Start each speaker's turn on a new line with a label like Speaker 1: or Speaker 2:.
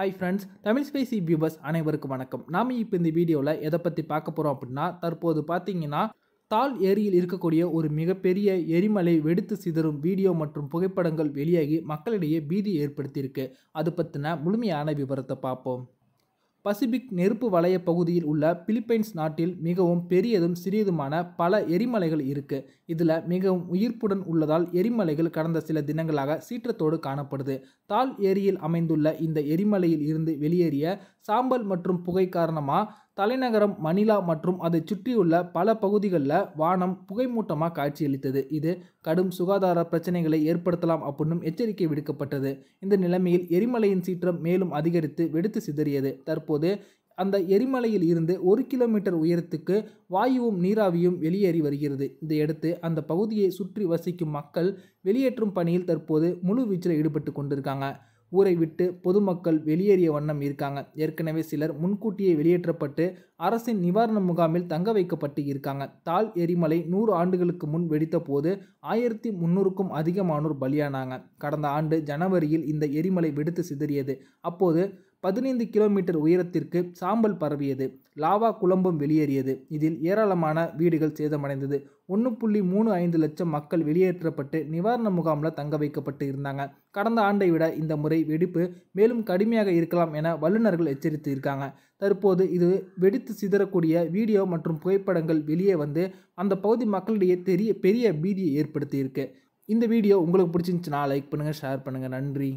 Speaker 1: hi friends Tamil ஸ்பேசி viewers அனைவருக்கும் வணக்கம் நாம் இப்போ இந்த வீடியோவில் எதை பற்றி பார்க்க போகிறோம் அப்படின்னா தற்போது பார்த்தீங்கன்னா தால் ஏரியில் இருக்கக்கூடிய ஒரு மிகப்பெரிய எரிமலை வெடித்து சிதறும் வீடியோ மற்றும் புகைப்படங்கள் வெளியாகி மக்களிடையே பீதி ஏற்படுத்தியிருக்கு அது பற்றின முழுமையான விவரத்தை பார்ப்போம் பசிபிக் நெருப்பு வளைய பகுதியில் உள்ள பிலிப்பைன்ஸ் நாட்டில் மிகவும் பெரியதும் சிறியதுமான பல எரிமலைகள் இருக்கு இதில் மிகவும் உயிர்ப்புடன் உள்ளதால் எரிமலைகள் கடந்த சில தினங்களாக சீற்றத்தோடு காணப்படுது தால் ஏரியில் அமைந்துள்ள இந்த எரிமலையில் இருந்து வெளியேறிய சாம்பல் மற்றும் புகை காரணமாக தலைநகரம் மணிலா மற்றும் அதை சுற்றியுள்ள பல பகுதிகளில் வானம் புகைமூட்டமாக காட்சியளித்தது இது கடும் சுகாதார பிரச்சனைகளை ஏற்படுத்தலாம் அப்படின்னும் எச்சரிக்கை விடுக்கப்பட்டது இந்த நிலைமையில் எரிமலையின் சீற்றம் மேலும் அதிகரித்து வெடித்து சிதறியது தற்போது அந்த எரிமலையில் இருந்து ஒரு கிலோமீட்டர் உயரத்துக்கு வாயுவும் நீராவியும் வெளியேறி வருகிறது இதையடுத்து அந்த பகுதியை சுற்றி வசிக்கும் மக்கள் வெளியேற்றும் பணியில் தற்போது முழு வீச்சில் ஈடுபட்டு கொண்டிருக்காங்க ஊரை விட்டு பொதுமக்கள் வெளியேறிய வண்ணம் இருக்காங்க ஏற்கனவே சிலர் முன்கூட்டியே வெளியேற்றப்பட்டு அரசின் நிவாரண முகாமில் தங்க வைக்கப்பட்டு இருக்காங்க தால் எரிமலை நூறு ஆண்டுகளுக்கு முன் வெடித்த போது ஆயிரத்தி முந்நூறுக்கும் அதிகமானோர் பலியானாங்க கடந்த ஆண்டு ஜனவரியில் இந்த எரிமலை வெடித்து சிதறியது அப்போது பதினைந்து கிலோமீட்டர் உயரத்திற்கு சாம்பல் பரவியது லாவா குழம்பும் வெளியேறியது இதில் ஏராளமான வீடுகள் சேதமடைந்தது ஒன்று புள்ளி மூணு ஐந்து லட்சம் மக்கள் வெளியேற்றப்பட்டு நிவாரண முகாமில் தங்க வைக்கப்பட்டு இருந்தாங்க கடந்த ஆண்டை விட இந்த முறை வெடிப்பு மேலும் கடுமையாக இருக்கலாம் என வல்லுநர்கள் எச்சரித்து இருக்காங்க தற்போது இது வெடித்து சிதறக்கூடிய வீடியோ மற்றும் புகைப்படங்கள் வெளியே வந்து அந்த பகுதி மக்களிடையே தெரிய பெரிய பீதியை ஏற்படுத்தியிருக்கு இந்த வீடியோ உங்களுக்கு பிடிச்சிருந்துச்சுன்னா லைக் பண்ணுங்கள் ஷேர் பண்ணுங்கள் நன்றி